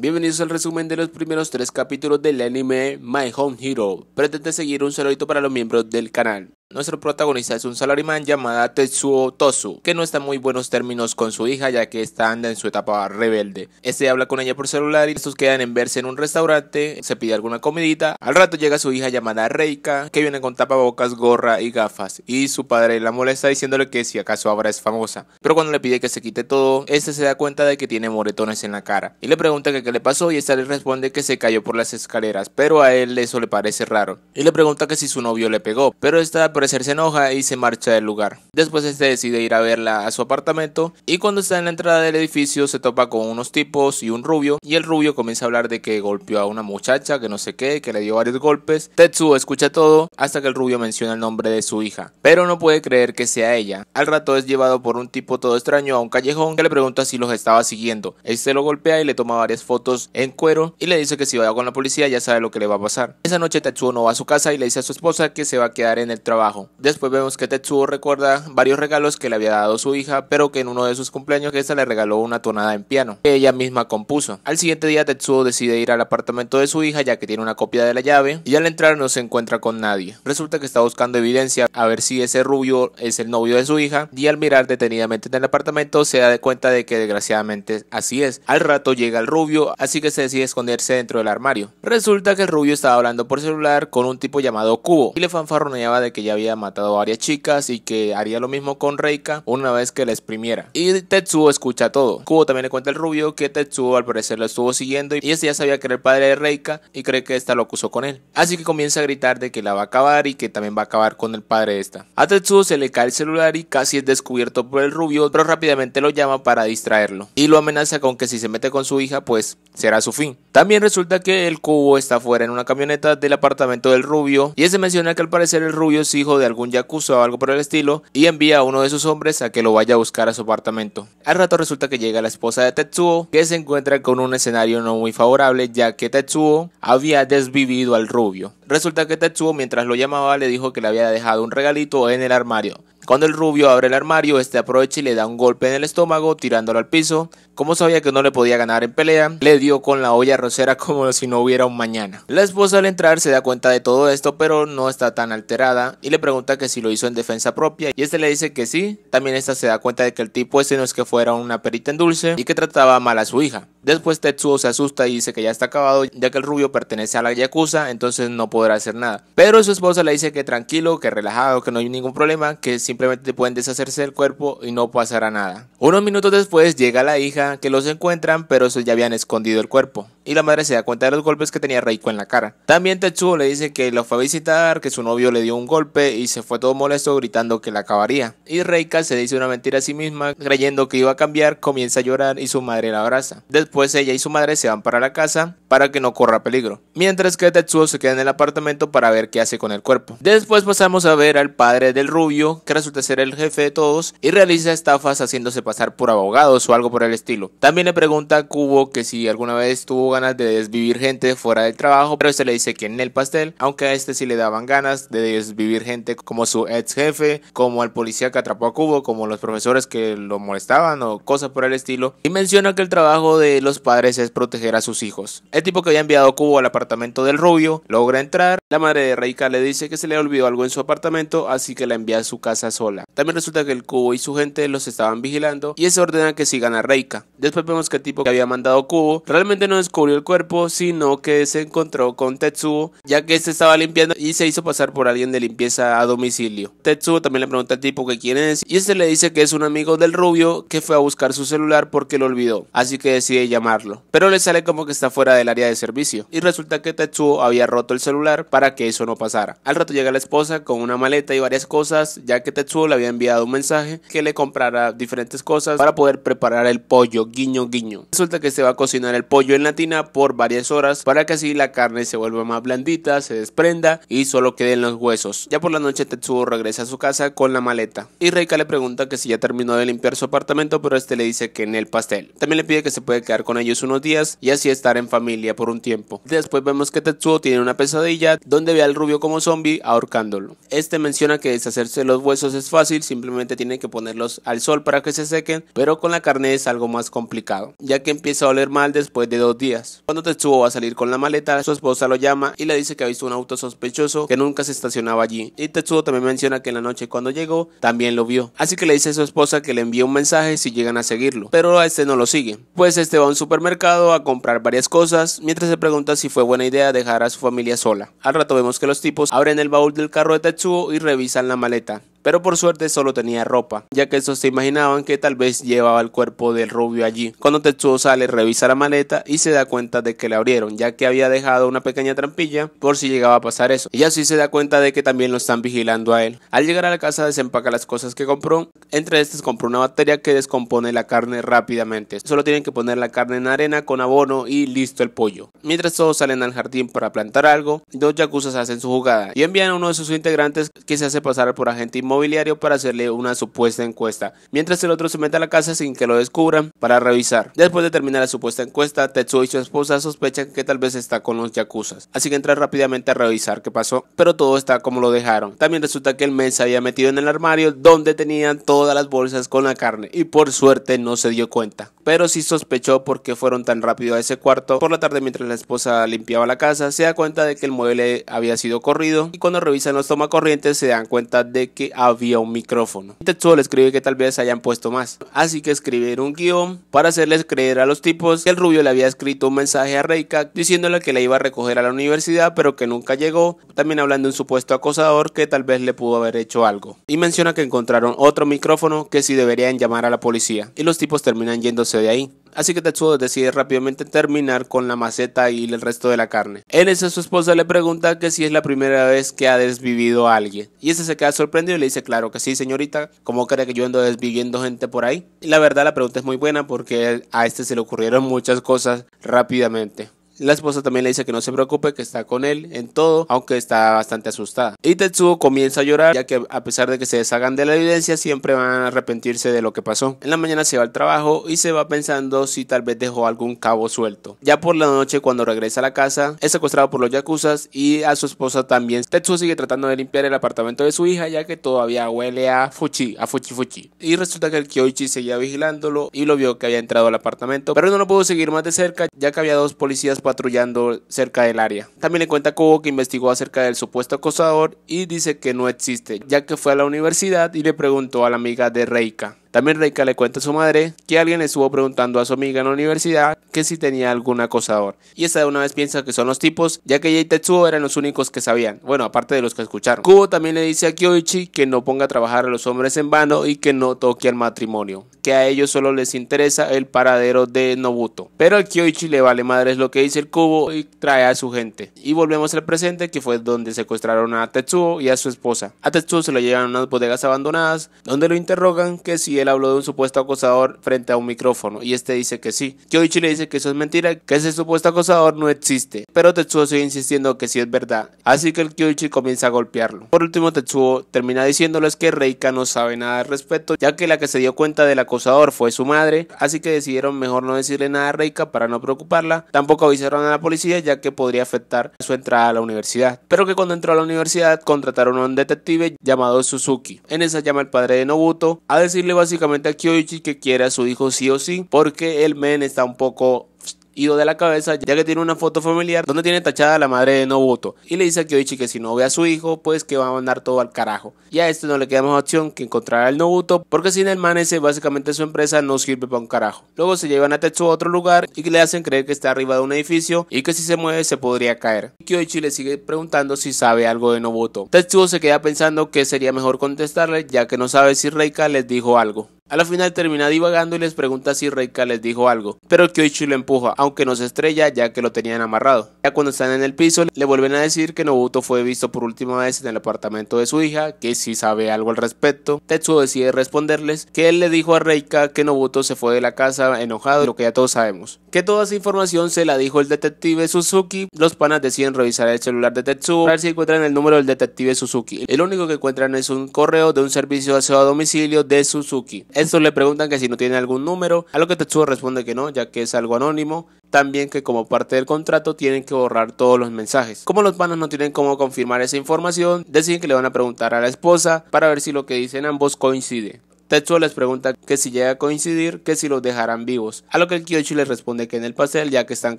Bienvenidos al resumen de los primeros tres capítulos del anime My Home Hero. Pretende seguir un saludito para los miembros del canal. Nuestro protagonista es un salarimán llamada Tetsuo Tosu, que no está en muy buenos términos con su hija ya que esta anda en su etapa rebelde. Este habla con ella por celular y estos quedan en verse en un restaurante, se pide alguna comidita. Al rato llega su hija llamada Reika, que viene con tapabocas, gorra y gafas, y su padre la molesta diciéndole que si acaso ahora es famosa. Pero cuando le pide que se quite todo, este se da cuenta de que tiene moretones en la cara y le pregunta que qué le pasó y esta le responde que se cayó por las escaleras, pero a él eso le parece raro. Y le pregunta que si su novio le pegó, pero esta se enoja y se marcha del lugar. Después este decide ir a verla a su apartamento y cuando está en la entrada del edificio se topa con unos tipos y un rubio y el rubio comienza a hablar de que golpeó a una muchacha que no sé qué, que le dio varios golpes. Tetsuo escucha todo hasta que el rubio menciona el nombre de su hija, pero no puede creer que sea ella. Al rato es llevado por un tipo todo extraño a un callejón que le pregunta si los estaba siguiendo. Este lo golpea y le toma varias fotos en cuero y le dice que si va con la policía ya sabe lo que le va a pasar. Esa noche Tetsuo no va a su casa y le dice a su esposa que se va a quedar en el trabajo Después vemos que Tetsuo recuerda varios regalos que le había dado su hija, pero que en uno de sus cumpleaños esta le regaló una tonada en piano, que ella misma compuso. Al siguiente día Tetsuo decide ir al apartamento de su hija ya que tiene una copia de la llave y al entrar no se encuentra con nadie. Resulta que está buscando evidencia a ver si ese rubio es el novio de su hija y al mirar detenidamente en el apartamento se da cuenta de que desgraciadamente así es. Al rato llega el rubio, así que se decide esconderse dentro del armario. Resulta que el rubio estaba hablando por celular con un tipo llamado Cubo y le fanfarroneaba de que ya había había matado a varias chicas y que haría lo mismo con Reika una vez que la exprimiera. Y Tetsuo escucha todo. Kubo también le cuenta al rubio que Tetsuo al parecer lo estuvo siguiendo y este ya sabía que era el padre de Reika y cree que esta lo acusó con él. Así que comienza a gritar de que la va a acabar y que también va a acabar con el padre de esta. A Tetsuo se le cae el celular y casi es descubierto por el rubio, pero rápidamente lo llama para distraerlo y lo amenaza con que si se mete con su hija pues será su fin. También resulta que el cubo está fuera en una camioneta del apartamento del rubio y se menciona que al parecer el rubio es hijo de algún yakuza o algo por el estilo y envía a uno de sus hombres a que lo vaya a buscar a su apartamento. Al rato resulta que llega la esposa de Tetsuo que se encuentra con un escenario no muy favorable ya que Tetsuo había desvivido al rubio. Resulta que Tetsuo mientras lo llamaba le dijo que le había dejado un regalito en el armario. Cuando el rubio abre el armario, este aprovecha y le da un golpe en el estómago tirándolo al piso. Como sabía que no le podía ganar en pelea, le dio con la olla rosera como si no hubiera un mañana. La esposa al entrar se da cuenta de todo esto, pero no está tan alterada y le pregunta que si lo hizo en defensa propia y este le dice que sí. También esta se da cuenta de que el tipo ese no es que fuera una perita en dulce y que trataba mal a su hija. Después Tetsuo se asusta y dice que ya está acabado ya que el rubio pertenece a la Yakuza, entonces no puede hacer nada. Pero su esposa le dice que tranquilo, que relajado, que no hay ningún problema, que simplemente pueden deshacerse del cuerpo y no pasará nada. Unos minutos después llega la hija que los encuentran, pero ellos ya habían escondido el cuerpo y la madre se da cuenta de los golpes que tenía Reiko en la cara. También Tetsuo le dice que lo fue a visitar, que su novio le dio un golpe y se fue todo molesto gritando que la acabaría. Y Reika se dice una mentira a sí misma, creyendo que iba a cambiar, comienza a llorar y su madre la abraza. Después ella y su madre se van para la casa para que no corra peligro, mientras que Tetsuo se queda en el apartamento para ver qué hace con el cuerpo. Después pasamos a ver al padre del rubio, que resulta ser el jefe de todos y realiza estafas haciéndose pasar por abogados o algo por el estilo. También le pregunta a Kubo que si alguna vez tuvo de desvivir gente fuera del trabajo, pero se le dice que en el pastel, aunque a este sí le daban ganas de desvivir gente como su ex jefe, como el policía que atrapó a Cubo, como los profesores que lo molestaban o cosas por el estilo. Y menciona que el trabajo de los padres es proteger a sus hijos. El tipo que había enviado a Cubo al apartamento del rubio logra entrar. La madre de Reika le dice que se le olvidó algo en su apartamento, así que la envía a su casa sola. También resulta que el Cubo y su gente los estaban vigilando y se ordena que sigan a Reika. Después vemos que el tipo que había mandado Cubo realmente no es el cuerpo, sino que se encontró con Tetsuo, ya que este estaba limpiando y se hizo pasar por alguien de limpieza a domicilio. Tetsuo también le pregunta al tipo que quién es y este le dice que es un amigo del rubio que fue a buscar su celular porque lo olvidó, así que decide llamarlo. Pero le sale como que está fuera del área de servicio y resulta que Tetsuo había roto el celular para que eso no pasara. Al rato llega la esposa con una maleta y varias cosas, ya que Tetsuo le había enviado un mensaje que le comprara diferentes cosas para poder preparar el pollo, guiño guiño. Resulta que se va a cocinar el pollo en latín por varias horas para que así la carne se vuelva más blandita, se desprenda y solo queden los huesos. Ya por la noche Tetsuo regresa a su casa con la maleta y Reika le pregunta que si ya terminó de limpiar su apartamento pero este le dice que en el pastel. También le pide que se puede quedar con ellos unos días y así estar en familia por un tiempo. Después vemos que Tetsuo tiene una pesadilla donde ve al rubio como zombie ahorcándolo. Este menciona que deshacerse los huesos es fácil, simplemente tiene que ponerlos al sol para que se sequen, pero con la carne es algo más complicado, ya que empieza a oler mal después de dos días cuando Tetsuo va a salir con la maleta, su esposa lo llama y le dice que ha visto un auto sospechoso que nunca se estacionaba allí. Y Tetsuo también menciona que en la noche cuando llegó también lo vio. Así que le dice a su esposa que le envíe un mensaje si llegan a seguirlo, pero a este no lo sigue. Pues este va a un supermercado a comprar varias cosas mientras se pregunta si fue buena idea dejar a su familia sola. Al rato vemos que los tipos abren el baúl del carro de Tetsuo y revisan la maleta. Pero por suerte solo tenía ropa, ya que estos se imaginaban que tal vez llevaba el cuerpo del rubio allí. Cuando Tetsuo sale, revisa la maleta y se da cuenta de que la abrieron, ya que había dejado una pequeña trampilla por si llegaba a pasar eso. Y así se da cuenta de que también lo están vigilando a él. Al llegar a la casa desempaca las cosas que compró. Entre estas compró una bacteria que descompone la carne rápidamente. Solo tienen que poner la carne en arena con abono y listo el pollo. Mientras todos salen al jardín para plantar algo, dos yakuzas hacen su jugada y envían a uno de sus integrantes que se hace pasar por agente mobiliario para hacerle una supuesta encuesta, mientras el otro se mete a la casa sin que lo descubran para revisar. Después de terminar la supuesta encuesta, Tetsuo y su esposa sospechan que tal vez está con los yakuzas, así que entra rápidamente a revisar qué pasó, pero todo está como lo dejaron. También resulta que el mes se había metido en el armario donde tenían todas las bolsas con la carne y por suerte no se dio cuenta, pero sí sospechó porque fueron tan rápido a ese cuarto. Por la tarde mientras la esposa limpiaba la casa, se da cuenta de que el mueble había sido corrido y cuando revisan los tomacorrientes se dan cuenta de que había un micrófono. Tetsuo le escribe que tal vez hayan puesto más. Así que escribieron un guión para hacerles creer a los tipos que el rubio le había escrito un mensaje a Reika diciéndole que la iba a recoger a la universidad pero que nunca llegó. También hablando de un supuesto acosador que tal vez le pudo haber hecho algo. Y menciona que encontraron otro micrófono que si deberían llamar a la policía. Y los tipos terminan yéndose de ahí así que Tetsuo decide rápidamente terminar con la maceta y el resto de la carne. En eso su esposa le pregunta que si es la primera vez que ha desvivido a alguien. Y este se queda sorprendido y le dice, claro que sí, señorita, ¿cómo cree que yo ando desviviendo gente por ahí? Y la verdad la pregunta es muy buena porque a este se le ocurrieron muchas cosas rápidamente. La esposa también le dice que no se preocupe, que está con él en todo, aunque está bastante asustada. Y Tetsuo comienza a llorar, ya que a pesar de que se deshagan de la evidencia, siempre van a arrepentirse de lo que pasó. En la mañana se va al trabajo y se va pensando si tal vez dejó algún cabo suelto. Ya por la noche, cuando regresa a la casa, es secuestrado por los yakuzas y a su esposa también. Tetsuo sigue tratando de limpiar el apartamento de su hija, ya que todavía huele a fuchi, a fuchi fuchi. Y resulta que el Kyoichi seguía vigilándolo y lo vio que había entrado al apartamento, pero no lo pudo seguir más de cerca, ya que había dos policías para patrullando cerca del área. También le cuenta a Kubo que investigó acerca del supuesto acosador y dice que no existe, ya que fue a la universidad y le preguntó a la amiga de Reika. También Reika le cuenta a su madre que alguien le estuvo preguntando a su amiga en la universidad que si tenía algún acosador. Y esta de una vez piensa que son los tipos, ya que ella y Tetsuo eran los únicos que sabían, bueno, aparte de los que escucharon. Kubo también le dice a Kyoichi que no ponga a trabajar a los hombres en vano y que no toque al matrimonio, que a ellos solo les interesa el paradero de Nobuto. Pero al Kyoichi le vale madre es lo que dice el Kubo y trae a su gente. Y volvemos al presente que fue donde secuestraron a Tetsuo y a su esposa. A Tetsuo se lo llevan a unas bodegas abandonadas donde lo interrogan que si él habló de un supuesto acosador frente a un micrófono y este dice que sí. Kyoichi le dice que eso es mentira, que ese supuesto acosador no existe, pero Tetsuo sigue insistiendo que sí es verdad, así que el Kyoichi comienza a golpearlo. Por último, Tetsuo termina diciéndoles que Reika no sabe nada al respecto, ya que la que se dio cuenta del acosador fue su madre, así que decidieron mejor no decirle nada a Reika para no preocuparla, tampoco avisaron a la policía ya que podría afectar su entrada a la universidad, pero que cuando entró a la universidad contrataron a un detective llamado Suzuki. En esa llama el padre de Nobuto a decirle básicamente básicamente a Kyoichi que quiere a su hijo sí o sí, porque el men está un poco ido de la cabeza, ya que tiene una foto familiar donde tiene tachada la madre de Nobuto. Y le dice a Kyoichi que si no ve a su hijo, pues que va a mandar todo al carajo. Y a este no le queda más opción que encontrar al Nobuto, porque sin el man básicamente su empresa no sirve para un carajo. Luego se llevan a Tetsuo a otro lugar y le hacen creer que está arriba de un edificio y que si se mueve se podría caer. Kyoichi le sigue preguntando si sabe algo de Nobuto. Tetsuo se queda pensando que sería mejor contestarle, ya que no sabe si Reika les dijo algo. A la final termina divagando y les pregunta si Reika les dijo algo, pero Kyoichi lo empuja, aunque no se estrella ya que lo tenían amarrado. Ya cuando están en el piso, le vuelven a decir que Nobuto fue visto por última vez en el apartamento de su hija, que si sabe algo al respecto. Tetsuo decide responderles que él le dijo a Reika que Nobuto se fue de la casa enojado, lo que ya todos sabemos. Que toda esa información se la dijo el detective Suzuki, los panas deciden revisar el celular de Tetsuo para ver si encuentran el número del detective Suzuki. El único que encuentran es un correo de un servicio de aseo a domicilio de Suzuki. Estos le preguntan que si no tiene algún número, a lo que Tetsuo responde que no, ya que es algo anónimo. También que como parte del contrato tienen que borrar todos los mensajes. Como los manos no tienen cómo confirmar esa información, deciden que le van a preguntar a la esposa para ver si lo que dicen ambos coincide. Tetsuo les pregunta que si llega a coincidir, que si los dejarán vivos, a lo que el Kyoshi les responde que en el pastel ya que están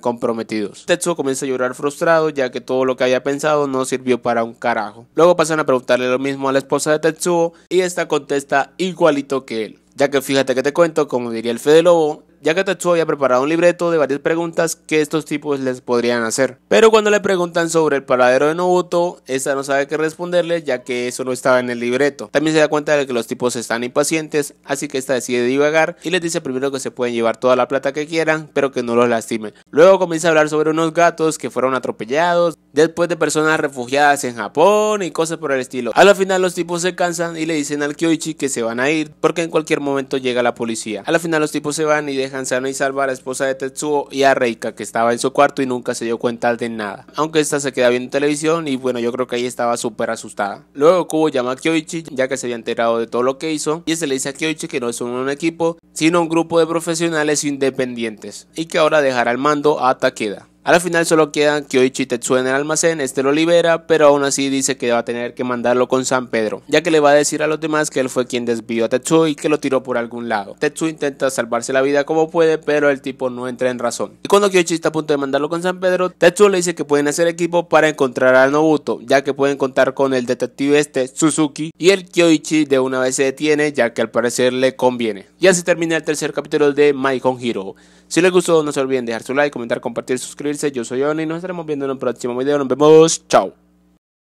comprometidos. Tetsuo comienza a llorar frustrado ya que todo lo que había pensado no sirvió para un carajo. Luego pasan a preguntarle lo mismo a la esposa de Tetsuo y esta contesta igualito que él. Ya que fíjate que te cuento, como diría el Fede Lobo, ya que Tetsuo había preparado un libreto de varias preguntas que estos tipos les podrían hacer. Pero cuando le preguntan sobre el paradero de Nobuto, esta no sabe qué responderle ya que eso no estaba en el libreto. También se da cuenta de que los tipos están impacientes, así que esta decide divagar y les dice primero que se pueden llevar toda la plata que quieran, pero que no los lastimen Luego comienza a hablar sobre unos gatos que fueron atropellados, después de personas refugiadas en Japón y cosas por el estilo. A la final los tipos se cansan y le dicen al Kyoichi que se van a ir porque en cualquier momento llega la policía. A la final los tipos se van y dejan sano y salva a la esposa de Tetsuo y a Reika que estaba en su cuarto y nunca se dio cuenta de nada. Aunque esta se queda viendo televisión y bueno yo creo que ahí estaba súper asustada. Luego Kubo llama a Kyoichi ya que se había enterado de todo lo que hizo y se le dice a Kyoichi que no es un equipo sino un grupo de profesionales independientes y que ahora dejará el mando a Takeda. A la final solo quedan Kyoichi Tetsuo en el almacén, este lo libera, pero aún así dice que va a tener que mandarlo con San Pedro, ya que le va a decir a los demás que él fue quien desvió a Tetsuo y que lo tiró por algún lado. Tetsuo intenta salvarse la vida como puede, pero el tipo no entra en razón. Y cuando Kyoichi está a punto de mandarlo con San Pedro, Tetsuo le dice que pueden hacer equipo para encontrar al Nobuto, ya que pueden contar con el detective este, Suzuki, y el Kyoichi de una vez se detiene, ya que al parecer le conviene. Y así termina el tercer capítulo de My Home Hero. Si les gustó, no se olviden dejar su like, comentar, compartir, suscribirse. Yo soy Oni y nos estaremos viendo en un próximo video. Nos vemos. Chao.